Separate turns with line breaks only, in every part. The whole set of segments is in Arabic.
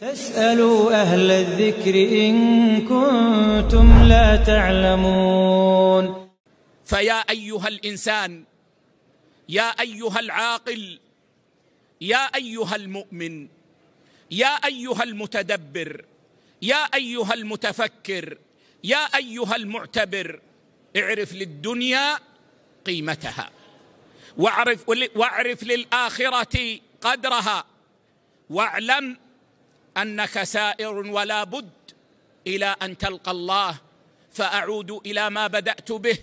فاسألوا أهل الذكر إن كنتم لا تعلمون فيا أيها الإنسان يا أيها العاقل يا أيها المؤمن يا أيها المتدبر يا أيها المتفكر يا أيها المعتبر اعرف للدنيا قيمتها واعرف, واعرف للآخرة قدرها واعلم انك سائر ولا بد الى ان تلقى الله فاعود الى ما بدات به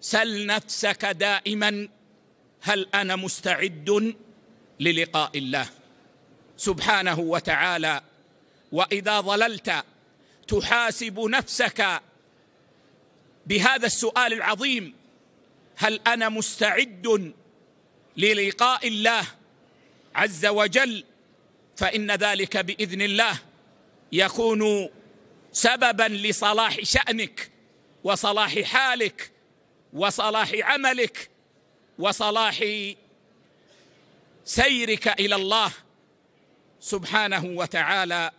سل نفسك دائما هل انا مستعد للقاء الله سبحانه وتعالى واذا ضللت تحاسب نفسك بهذا السؤال العظيم هل انا مستعد للقاء الله عز وجل فإن ذلك بإذن الله يكون سببا لصلاح شأنك وصلاح حالك وصلاح عملك وصلاح سيرك إلى الله سبحانه وتعالى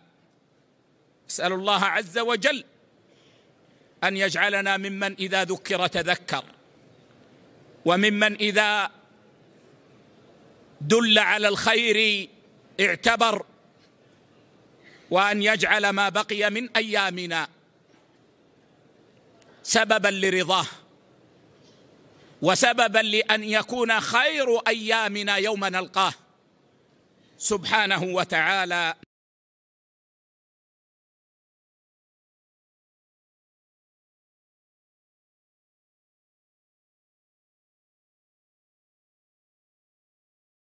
اسال الله عز وجل ان يجعلنا ممن اذا ذكر تذكر وممن اذا دل على الخير اعتبر وان يجعل ما بقي من ايامنا سببا لرضاه وسببا لان يكون خير ايامنا يوم نلقاه سبحانه وتعالى